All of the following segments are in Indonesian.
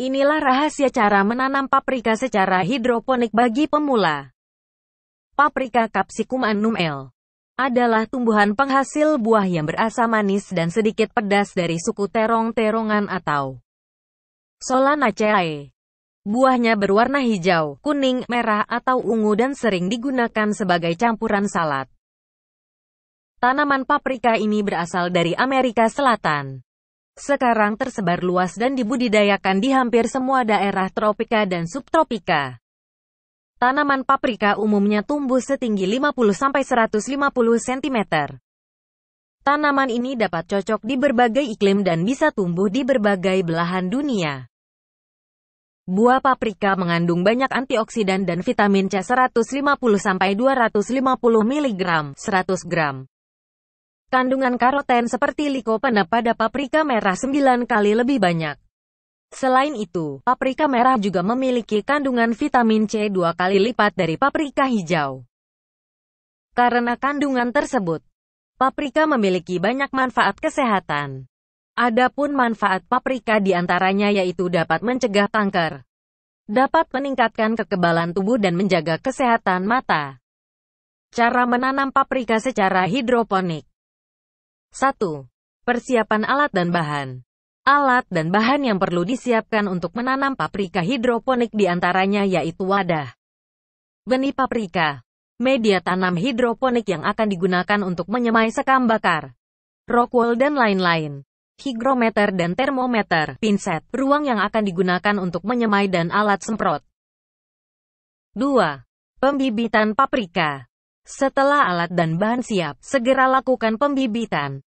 Inilah rahasia cara menanam paprika secara hidroponik bagi pemula. Paprika capsicum annum L adalah tumbuhan penghasil buah yang berasa manis dan sedikit pedas dari suku terong-terongan atau Solanaceae. Buahnya berwarna hijau, kuning, merah, atau ungu dan sering digunakan sebagai campuran salad. Tanaman paprika ini berasal dari Amerika Selatan sekarang tersebar luas dan dibudidayakan di hampir semua daerah tropika dan subtropika. Tanaman paprika umumnya tumbuh setinggi 50-150 cm. Tanaman ini dapat cocok di berbagai iklim dan bisa tumbuh di berbagai belahan dunia. Buah paprika mengandung banyak antioksidan dan vitamin C 150-250 mg 100 gram. Kandungan karoten seperti likopena pada paprika merah 9 kali lebih banyak. Selain itu, paprika merah juga memiliki kandungan vitamin C 2 kali lipat dari paprika hijau. Karena kandungan tersebut, paprika memiliki banyak manfaat kesehatan. Adapun manfaat paprika diantaranya yaitu dapat mencegah kanker, dapat meningkatkan kekebalan tubuh dan menjaga kesehatan mata. Cara menanam paprika secara hidroponik 1. Persiapan alat dan bahan Alat dan bahan yang perlu disiapkan untuk menanam paprika hidroponik diantaranya yaitu wadah, benih paprika, media tanam hidroponik yang akan digunakan untuk menyemai sekam bakar, rockwool dan lain-lain, higrometer dan termometer, pinset, ruang yang akan digunakan untuk menyemai dan alat semprot. 2. Pembibitan paprika setelah alat dan bahan siap, segera lakukan pembibitan.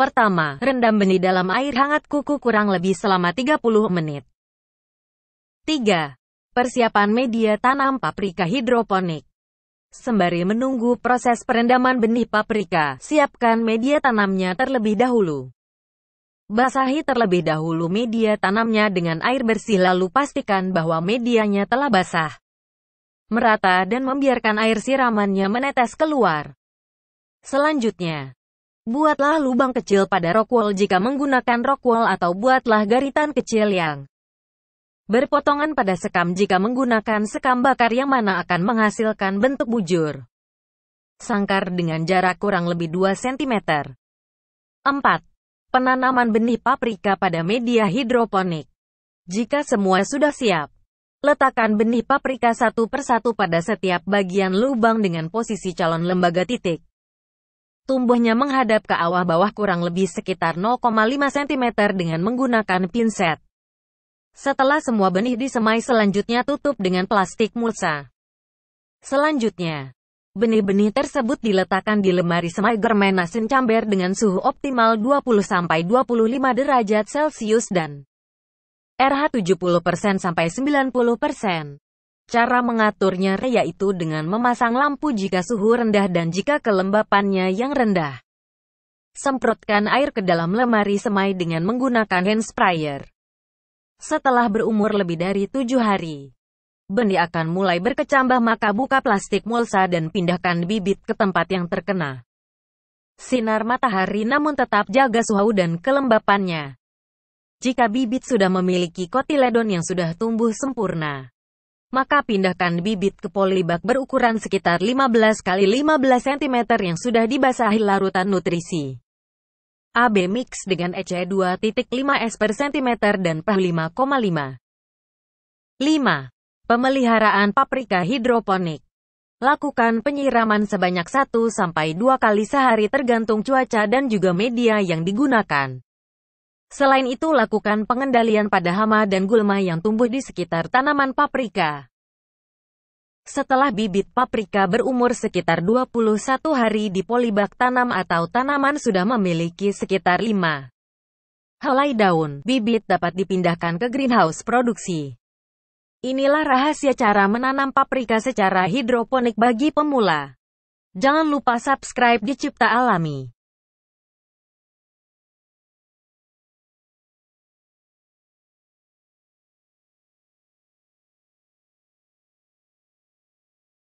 Pertama, rendam benih dalam air hangat kuku kurang lebih selama 30 menit. 3. Persiapan media tanam paprika hidroponik. Sembari menunggu proses perendaman benih paprika, siapkan media tanamnya terlebih dahulu. Basahi terlebih dahulu media tanamnya dengan air bersih lalu pastikan bahwa medianya telah basah merata dan membiarkan air siramannya menetes keluar. Selanjutnya, buatlah lubang kecil pada rock jika menggunakan rock atau buatlah garitan kecil yang berpotongan pada sekam jika menggunakan sekam bakar yang mana akan menghasilkan bentuk bujur. Sangkar dengan jarak kurang lebih 2 cm. 4. Penanaman benih paprika pada media hidroponik. Jika semua sudah siap, Letakkan benih paprika satu persatu pada setiap bagian lubang dengan posisi calon lembaga titik. Tumbuhnya menghadap ke awah bawah kurang lebih sekitar 0,5 cm dengan menggunakan pinset. Setelah semua benih disemai selanjutnya tutup dengan plastik mulsa. Selanjutnya, benih-benih tersebut diletakkan di lemari semai germenasin chamber dengan suhu optimal 20-25 derajat Celcius dan RH 70% sampai 90%. Cara mengaturnya yaitu dengan memasang lampu jika suhu rendah dan jika kelembapannya yang rendah. Semprotkan air ke dalam lemari semai dengan menggunakan hand sprayer. Setelah berumur lebih dari 7 hari, benih akan mulai berkecambah maka buka plastik mulsa dan pindahkan bibit ke tempat yang terkena. Sinar matahari namun tetap jaga suhu dan kelembapannya. Jika bibit sudah memiliki kotiledon yang sudah tumbuh sempurna, maka pindahkan bibit ke polybag berukuran sekitar 15 x 15 cm yang sudah dibasahi larutan nutrisi. AB mix dengan EC 2.5S per cm dan pH 5,5. 5. Pemeliharaan paprika hidroponik Lakukan penyiraman sebanyak 1-2 kali sehari tergantung cuaca dan juga media yang digunakan. Selain itu lakukan pengendalian pada hama dan gulma yang tumbuh di sekitar tanaman paprika. Setelah bibit paprika berumur sekitar 21 hari di polibak tanam atau tanaman sudah memiliki sekitar 5 helai daun, bibit dapat dipindahkan ke greenhouse produksi. Inilah rahasia cara menanam paprika secara hidroponik bagi pemula. Jangan lupa subscribe di Cipta Alami.